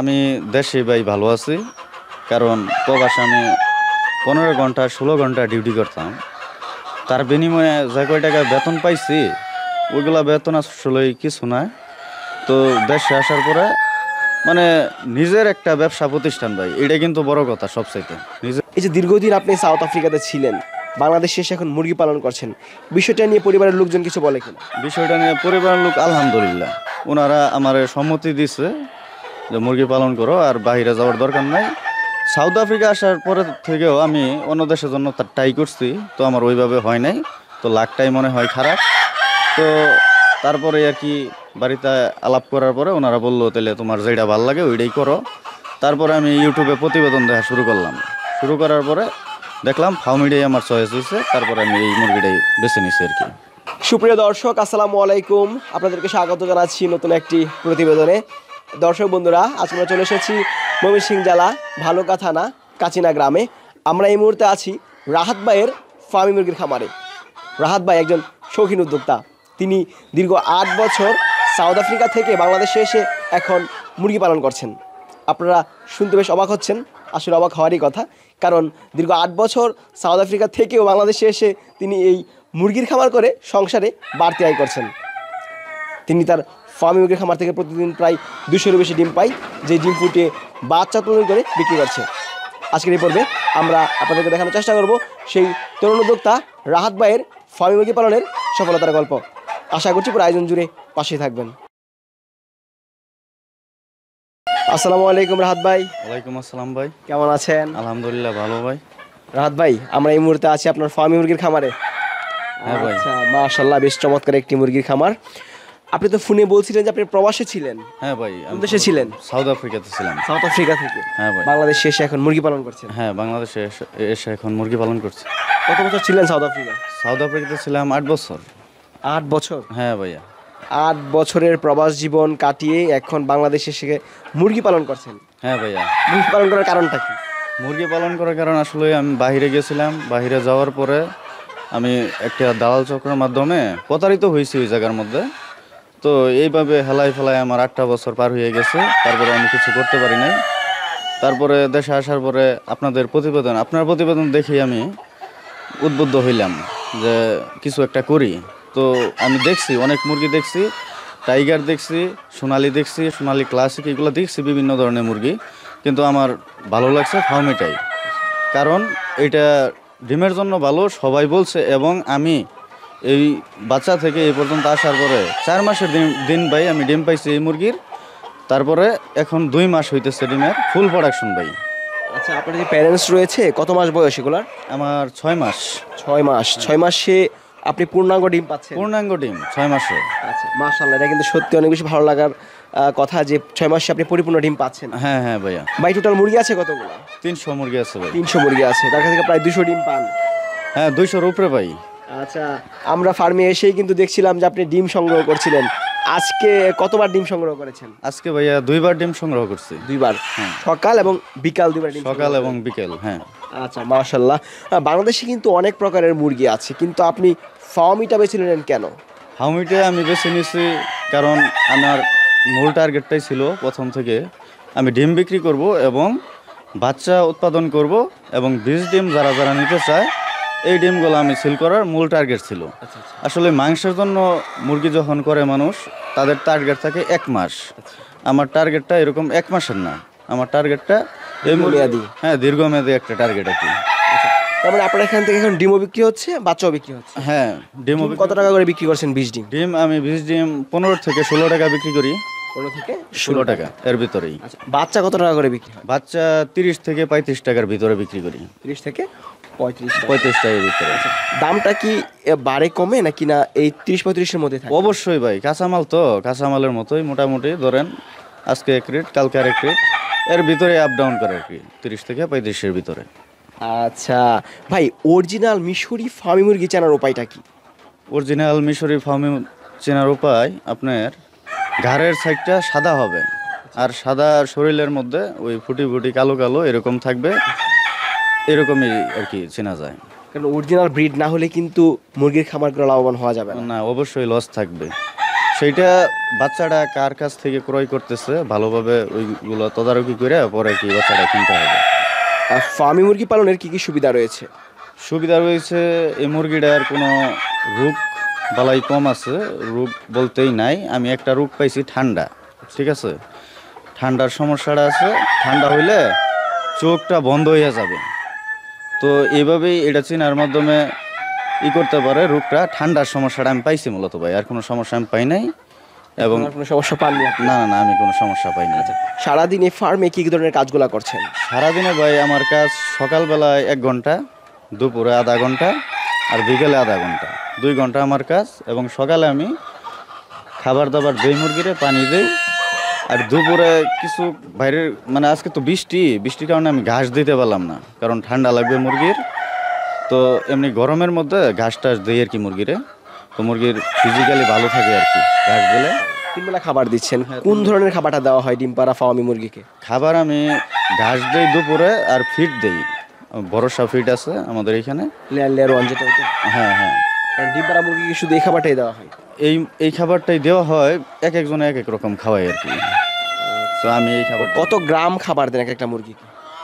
আমি দেশে ভাই ভালো আছি কারণ প্রবাসে আমি পনেরো ঘন্টা ষোলো ঘন্টা ডিউটি করতাম তার বিনিময়ে যে কয় টাকা বেতন পাইছি ওইগুলা বেতন আসলে কিছু না তো দেশে আসার পরে মানে নিজের একটা ব্যবসা প্রতিষ্ঠান ভাই এটা কিন্তু বড় কথা সবচাইতে নিজের এই যে দীর্ঘদিন আপনি সাউথ আফ্রিকাতে ছিলেন বাংলাদেশে এসে এখন মুরগি পালন করছেন বিষয়টা নিয়ে পরিবারের লোকজন কিছু বলে কিনা বিষয়টা নিয়ে পরিবারের লোক আলহামদুলিল্লাহ ওনারা আমার সম্মতি দিছে যে মুরগি পালন করো আর বাহিরে যাওয়ার দরকার নাই সাউথ আফ্রিকা আসার পরে থেকেও আমি অন্য দেশের জন্য তার ট্রাই করছি তো আমার ওইভাবে হয় নাই তো লাখটাই মনে হয় খারাপ তো তারপরে আর কি বাড়িতে আলাপ করার পরে ওনারা বললো তাহলে তোমার যেটা ভাল লাগে ওইটাই করো তারপরে আমি ইউটিউবে প্রতিবেদন দেখা শুরু করলাম শুরু করার পরে দেখলাম ফাউমিডাই আমার চয়েস হয়েছে তারপরে আমি এই মুরগিটাই বেছে নিছি আর কি সুপ্রিয় দর্শক আসসালামু আলাইকুম আপনাদেরকে স্বাগত জানাচ্ছি নতুন একটি প্রতিবেদনে দর্শক বন্ধুরা আজ আমরা চলে এসেছি ময়মনসিং জেলা ভালুকা থানা কাচিনা গ্রামে আমরা এই মুহূর্তে আছি রাহাত ভাইয়ের ফার্মি মুরগির খামারে রাহাত ভাই একজন শৌখিন উদ্যোক্তা তিনি দীর্ঘ আট বছর সাউথ আফ্রিকা থেকে বাংলাদেশে এসে এখন মুরগি পালন করছেন আপনারা শুনতে বেশ অবাক হচ্ছেন আসলে অবাক হওয়ারই কথা কারণ দীর্ঘ আট বছর সাউথ আফ্রিকা থেকেও বাংলাদেশে এসে তিনি এই মুরগির খামার করে সংসারে বাড়তি আয় করছেন তিনি তার ফার্মি মুরগির খামার থেকে প্রতিদিন প্রায় দুশোরও বেশি ডিম পাই যে ডিম ফুটিয়ে বাচ্চা তরুণ করে বিক্রি করছে আজকের এই পর্বে আমরা আপনাদেরকে দেখানোর চেষ্টা করব সেই তরুণ উদ্যোক্তা রাহাত ভাইয়ের ফার্মি মুরগি পালনের সফলতার গল্প আশা করছি পুরো আয়োজন জুড়ে পাশে থাকবেন আসসালামু আলাইকুম রাহাত ভাই ওয়ালাইকুম আসসালাম ভাই কেমন আছেন আলহামদুলিল্লাহ ভালো ভাই রাহাত ভাই আমরা এই মুহূর্তে আছি আপনার ফার্মি মুরগির খামারে হ্যাঁ ভাই আচ্ছা, মাশাল্লাহ বেশ চমৎকার একটি মুরগির খামার আপনি তো ফোনে বলছিলেন যে আপনি প্রবাসে ছিলেন হ্যাঁ ভাই আমি দেশে ছিলেন সাউথ আফ্রিকাতে ছিলাম সাউথ আফ্রিকা থেকে হ্যাঁ ভাই বাংলাদেশে এসে এখন মুরগি পালন করছেন হ্যাঁ বাংলাদেশে এসে এখন মুরগি পালন করছে কত বছর ছিলেন সাউথ আফ্রিকা সাউথ আফ্রিকাতে ছিলাম আট বছর আট বছর হ্যাঁ ভাইয়া আট বছরের প্রবাস জীবন কাটিয়ে এখন বাংলাদেশে এসে মুরগি পালন করছেন হ্যাঁ ভাইয়া মুরগি পালন করার কারণটা কি মুরগি পালন করার কারণ আসলে আমি বাহিরে গেছিলাম বাহিরে যাওয়ার পরে আমি একটা দালাল চক্রের মাধ্যমে প্রতারিত হয়েছি ওই জায়গার মধ্যে তো এইভাবে হেলাই ফেলায় আমার আটটা বছর পার হয়ে গেছে তারপরে আমি কিছু করতে পারি নাই তারপরে দেশে আসার পরে আপনাদের প্রতিবেদন আপনার প্রতিবেদন দেখেই আমি উদ্বুদ্ধ হইলাম যে কিছু একটা করি তো আমি দেখছি অনেক মুরগি দেখছি টাইগার দেখছি সোনালি দেখছি সোনালি ক্লাসিক এগুলো দেখছি বিভিন্ন ধরনের মুরগি কিন্তু আমার ভালো লাগছে ফার্মেটাই কারণ এটা ডিমের জন্য ভালো সবাই বলছে এবং আমি এই বাচ্চা থেকে এই পর্যন্ত আসার পরে চার মাসের দিন দিন ভাই আমি ডিম পাইছি এই মুরগির তারপরে এখন দুই মাস হইতেছে ডিমের ফুল প্রোডাকশন ভাই আচ্ছা আপনার যে প্যারেন্টস রয়েছে কত মাস বয়স এগুলার আমার ছয় মাস ছয় মাস হ্যাঁ। ছয় মাসে আপনি পূর্ণাঙ্গ ডিম পাচ্ছেন পূর্ণাঙ্গ ডিম ছয় মাসে আচ্ছা মাসাল্লাহ এটা কিন্তু সত্যি অনেক বেশি ভালো লাগার কথা যে ছয় মাসে আপনি পরিপূর্ণ ডিম পাচ্ছেন হ্যাঁ হ্যাঁ ভাইয়া ভাই টোটাল মুরগি আছে কতগুলো তিনশো মুরগি আছে ভাই তিনশো মুরগি আছে তার কাছ থেকে প্রায় দুশো ডিম পান হ্যাঁ দুইশোর উপরে ভাই আচ্ছা আমরা ফার্মে এসেই কিন্তু দেখছিলাম যে আপনি ডিম সংগ্রহ করছিলেন আজকে কতবার ডিম সংগ্রহ করেছেন আজকে ভাইয়া দুইবার ডিম সংগ্রহ করছি দুইবার হ্যাঁ। সকাল এবং বিকাল দুইবার ডিম সকাল এবং বিকাল হ্যাঁ আচ্ছা মাশাল্লাহ বাংলাদেশে কিন্তু অনেক প্রকারের মুরগি আছে কিন্তু আপনি ফার্মিটা বেছে নিলেন কেন ফার্মিটা আমি বেছে নিয়েছি কারণ আমার মূল টার্গেটটাই ছিল প্রথম থেকে আমি ডিম বিক্রি করব এবং বাচ্চা উৎপাদন করব এবং বীজ ডিম যারা যারা নিতে চায় এই ডিমগুলো আমি সেল করার মূল টার্গেট ছিল আচ্ছা, আচ্ছা। আসলে মাংসের জন্য মুরগি যখন করে মানুষ তাদের টার্গেট থাকে এক মাস আচ্ছা। আমার টার্গেটটা এরকম এক মাসের না আমার টার্গেটটা হ্যাঁ দীর্ঘমেয়াদী একটা টার্গেট আর কি তারপরে আপনার এখান থেকে এখন ডিমও বিক্রি হচ্ছে বাচ্চাও বিক্রি হচ্ছে হ্যাঁ ডিম কত টাকা করে বিক্রি করছেন বিশ ডিম ডিম আমি বিশ ডিম পনেরো থেকে ষোলো টাকা বিক্রি করি থেকে ষোলো টাকা এর ভিতরেই বাচ্চা কত টাকা করে বিক্রি বাচ্চা তিরিশ থেকে পঁয়ত্রিশ টাকার ভিতরে বিক্রি করি তিরিশ থেকে পঁয়ত্রিশ পঁয়ত্রিশ টাকার ভিতরে আচ্ছা, দামটা কি বাড়ে কমে নাকি না এই তিরিশ পঁয়ত্রিশের মধ্যে থাকে অবশ্যই ভাই কাঁচামাল তো কাঁচামালের মতোই মোটামুটি ধরেন আজকে এক রেট কালকে এক রেট এর ভিতরে আপ ডাউন করে আর কি তিরিশ থেকে পঁয়ত্রিশের ভিতরে আচ্ছা ভাই অরিজিনাল মিশরি ফার্মি মুরগি চেনার উপায়টা কি অরিজিনাল মিশরি ফার্মি চেনার উপায় আপনার ঘাড়ের সাইডটা সাদা হবে আর সাদা শরীরের মধ্যে ওই ফুটি ফুটি কালো কালো এরকম থাকবে এরকমই আর কি চেনা যায় কারণ অরিজিনাল ব্রিড না হলে কিন্তু মুরগির খামার করে লাভবান হওয়া যাবে না না অবশ্যই লস থাকবে সেইটা বাচ্চাটা কার কাছ থেকে ক্রয় করতেছে ভালোভাবে ওইগুলো তদারকি করে পরে কি বাচ্চাটা কিনতে হবে আর ফার্মি মুরগি পালনের কি কি সুবিধা রয়েছে সুবিধা রয়েছে এই মুরগিটার কোনো রোগ বালাই কম আছে রোগ বলতেই নাই আমি একটা রোগ পাইছি ঠান্ডা ঠিক আছে ঠান্ডার সমস্যাটা আছে ঠান্ডা হইলে চোখটা বন্ধ হয়ে যাবে তো এইভাবেই এটা চিনার মাধ্যমে ই করতে পারে রোগটা ঠান্ডার সমস্যাটা আমি পাইছি মূলত ভাই আর কোনো সমস্যা আমি পাই নাই এবং কোনো সমস্যা পাননি না না না আমি কোনো সমস্যা পাইনি আচ্ছা, সারাদিন এই ফার্মে কি ধরনের কাজগুলো করছেন সারাদিনে ভাই আমার কাজ সকালবেলায় এক ঘন্টা দুপুরে আধা ঘন্টা আর বিকেলে আধা ঘন্টা দুই ঘন্টা আমার কাজ এবং সকালে আমি খাবার দাবার দই মুরগিরে পানি দিই আর দুপুরে কিছু বাইরের মানে আজকে তো বৃষ্টি বৃষ্টির কারণে আমি ঘাস দিতে পারলাম না কারণ ঠান্ডা লাগবে মুরগির তো এমনি গরমের মধ্যে ঘাস টাস দিই আর কি মুরগিরে তো মুরগির ফিজিক্যালি ভালো থাকে আর কি ঘাস দিলে তিনবেলা খাবার দিচ্ছেন হ্যাঁ, কোন ধরনের খাবারটা দেওয়া হয় ডিম পাড়া ফাওয়ামি মুরগিকে খাবার আমি ঘাস দিই দুপুরে আর ফিট দিই ভরসা ফিট আছে আমাদের এখানে লেয়ার লেয়ার হ্যাঁ হ্যাঁ ডিম পাড়া মুরগিকে শুধু এই খাবারটাই দেওয়া হয় এই এই খাবারটাই দেওয়া হয় এক একজনে এক এক রকম খাওয়াই আর কি তো আমি এই খাবার কত গ্রাম খাবার দেন এক একটা মুরগি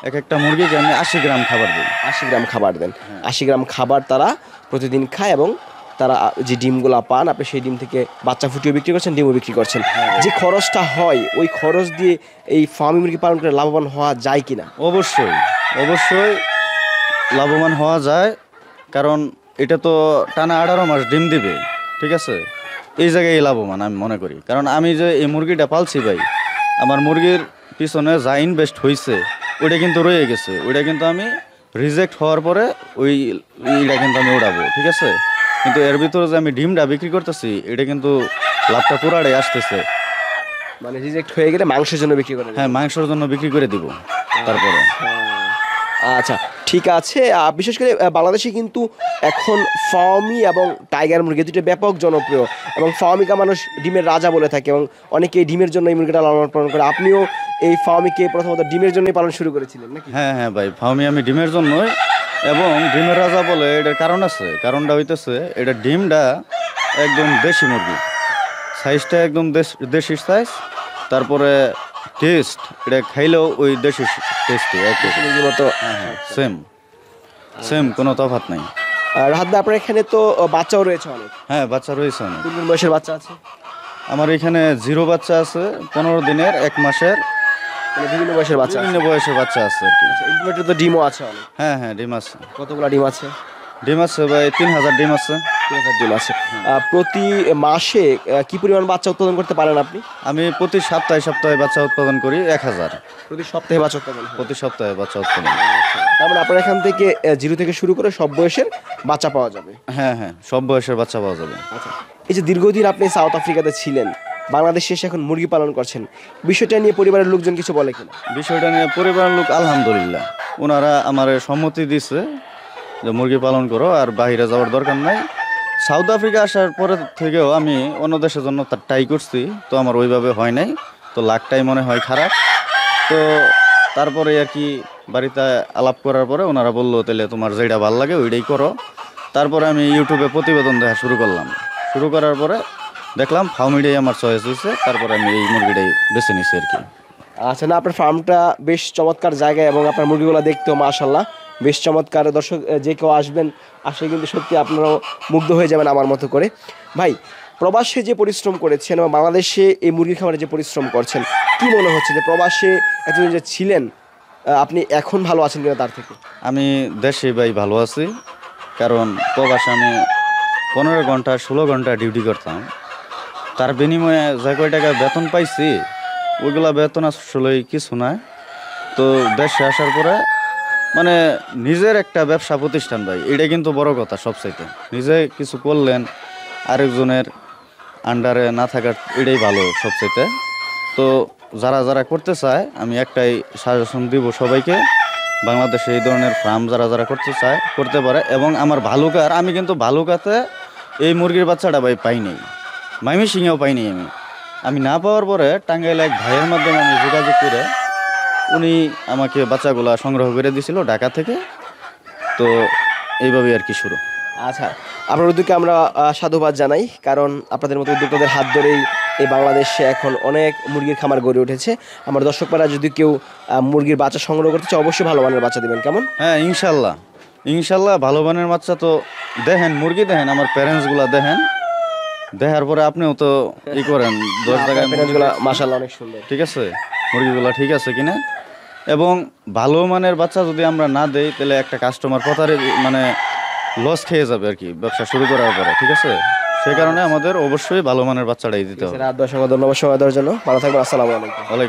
এক একটা মুরগিকে আমি আশি গ্রাম খাবার দিই আশি গ্রাম খাবার দেন হ্যাঁ। আশি গ্রাম খাবার তারা প্রতিদিন খায় এবং তারা যে ডিমগুলা পান আপনি সেই ডিম থেকে বাচ্চা ফুটিয়ে বিক্রি করছেন ডিমও বিক্রি করছেন হ্যাঁ, যে খরচটা হয় ওই খরচ দিয়ে এই ফার্মি মুরগি পালন করে লাভবান হওয়া যায় কি না অবশ্যই অবশ্যই লাভবান হওয়া যায় কারণ এটা তো টানা আঠারো মাস ডিম দিবে ঠিক আছে এই জায়গায় লাভবান আমি মনে করি কারণ আমি যে এই মুরগিটা পালছি ভাই আমার মুরগির পিছনে যা ইনভেস্ট হয়েছে ওইটা কিন্তু রয়ে গেছে ওইটা কিন্তু আমি রিজেক্ট হওয়ার পরে ওই ওইটা কিন্তু আমি উড়াবো ঠিক আছে কিন্তু এর ভিতরে যে আমি ডিমটা বিক্রি করতেছি এটা কিন্তু লাভটা পুরাটাই আসতেছে মানে রিজেক্ট হয়ে গেলে মাংসের জন্য বিক্রি করে হ্যাঁ মাংসের জন্য বিক্রি করে দিব তারপরে আচ্ছা। আচ্ছা ঠিক আছে বিশেষ করে বাংলাদেশে কিন্তু এখন ফার্মি এবং টাইগার মুরগি দুটো ব্যাপক জনপ্রিয় এবং ফার্মিকা মানুষ ডিমের রাজা বলে থাকে এবং অনেকে ডিমের জন্য এই মুরগিটা লালন পালন করে আপনিও এই ফার্মিকে প্রথমত ডিমের জন্যই পালন শুরু করেছিলেন নাকি হ্যাঁ হ্যাঁ ভাই ফার্মি আমি ডিমের জন্যই এবং ডিমের রাজা বলে এটার কারণ আছে কারণটা হইতেছে এটা ডিমটা একদম দেশি মুরগি সাইজটা একদম দেশ দেশি সাইজ তারপরে টেস্ট এটা খাইলেও ওই দেশে টেস্ট মতো সেম সেম কোনো তফাত নাই আর রাহাত আপনার এখানে তো বাচ্চাও রয়েছে অনেক হ্যাঁ বাচ্চা রয়েছে অনেক কোন বয়সের বাচ্চা আছে আমার এখানে জিরো বাচ্চা আছে পনেরো দিনের এক মাসের মানে বিভিন্ন বয়সের বাচ্চা বিভিন্ন বয়সের বাচ্চা আছে আর কি আচ্ছা, তো ডিমও আছে হ্যাঁ হ্যাঁ ডিম আছে কতগুলো ডিম আছে ডিম আছে ভাই তিন হাজার ডিম আছে আছে প্রতি মাসে কি পরিমাণ বাচ্চা উৎপাদন করতে পারেন আপনি আমি প্রতি সপ্তাহে সপ্তাহে বাচ্চা উৎপাদন করি এক হাজার প্রতি সপ্তাহে বাচ্চা উৎপাদন প্রতি সপ্তাহে বাচ্চা উৎপাদন আচ্ছা। তারপরে মানে আপনার এখান থেকে জিরো থেকে শুরু করে সব বয়সের বাচ্চা পাওয়া যাবে হ্যাঁ হ্যাঁ সব বয়সের বাচ্চা পাওয়া যাবে আচ্ছা। এই যে দীর্ঘদিন আপনি সাউথ আফ্রিকাতে ছিলেন বাংলাদেশে এসে এখন মুরগি পালন করছেন বিষয়টা নিয়ে পরিবারের লোকজন কিছু বলে কিনা বিষয়টা নিয়ে পরিবারের লোক আলহামদুলিল্লাহ ওনারা আমার সম্মতি দিচ্ছে যে মুরগি পালন করো আর বাহিরে যাওয়ার দরকার নাই সাউথ আফ্রিকা আসার পরে থেকেও আমি অন্য দেশের জন্য তার ট্রাই করছি তো আমার ওইভাবে হয় নাই তো লাকটাই মনে হয় খারাপ তো তারপরে আর কি বাড়িতে আলাপ করার পরে ওনারা বললো তাহলে তোমার যেটা ভাল লাগে ওইটাই করো তারপরে আমি ইউটিউবে প্রতিবেদন দেখা শুরু করলাম শুরু করার পরে দেখলাম ফার্মিডাই আমার চয়েস হয়েছে তারপরে আমি এই মুরগিটাই বেছে নিছি আর কি আচ্ছা না আপনার ফার্মটা বেশ চমৎকার জায়গায় এবং আপনার মুরগিগুলো দেখতেও মাশাল্লাহ বেশ চমৎকার দর্শক যে কেউ আসবেন আসলে কিন্তু সত্যি আপনারাও মুগ্ধ হয়ে যাবেন আমার মতো করে ভাই প্রবাসে যে পরিশ্রম করেছেন বা বাংলাদেশে এই মুরগি খামারে যে পরিশ্রম করছেন কি মনে হচ্ছে যে প্রবাসে এতদিন যে ছিলেন আপনি এখন ভালো আছেন কিনা তার থেকে আমি দেশে ভাই ভালো আছি কারণ প্রবাসে আমি পনেরো ঘন্টা ষোলো ঘন্টা ডিউটি করতাম তার বিনিময়ে যে কয় টাকা বেতন পাইছি ওইগুলা বেতন আসলে কিছু না তো দেশে আসার পরে মানে নিজের একটা ব্যবসা প্রতিষ্ঠান ভাই এটা কিন্তু বড় কথা সবচাইতে নিজে কিছু করলেন আরেকজনের আন্ডারে না থাকার এটাই ভালো সবচাইতে তো যারা যারা করতে চায় আমি একটাই সাজেশন দিব সবাইকে বাংলাদেশে এই ধরনের ফার্ম যারা যারা করতে চায় করতে পারে এবং আমার ভালুকার আমি কিন্তু ভালুকাতে এই মুরগির বাচ্চাটা ভাই পাইনি মাইমি সিংহেও পাইনি আমি আমি না পাওয়ার পরে টাঙ্গাইলে এক ভাইয়ের মাধ্যমে আমি যোগাযোগ করে উনি আমাকে বাচ্চাগুলা সংগ্রহ করে দিয়েছিল ঢাকা থেকে তো এইভাবেই আর কি শুরু আচ্ছা আপনার উদ্যোগকে আমরা সাধুবাদ জানাই কারণ আপনাদের মতো উদ্যোক্তাদের হাত ধরেই এই বাংলাদেশে এখন অনেক মুরগির খামার গড়ে উঠেছে আমার দর্শকরা যদি কেউ মুরগির বাচ্চা সংগ্রহ করতে চায় অবশ্যই ভালো মানের বাচ্চা দেবেন কেমন হ্যাঁ ইনশাল্লাহ ইনশাল্লাহ ভালো মানের বাচ্চা তো দেখেন মুরগি দেখেন আমার প্যারেন্টসগুলো দেখেন দেখার পরে আপনিও তো ই করেন দশ জায়গায় মাসাল্লাহ অনেক সুন্দর ঠিক আছে মুরগিগুলো ঠিক আছে কিনা এবং ভালো মানের বাচ্চা যদি আমরা না দেই তাহলে একটা কাস্টমার পথারে মানে লস খেয়ে যাবে আর কি ব্যবসা শুরু করার পরে ঠিক আছে সেই কারণে আমাদের অবশ্যই ভালো মানের বাচ্চাটাই দিতে হবে দর্শক ধন্যবাদ সবাই ভালো থাকবেন আসসালামাইকুম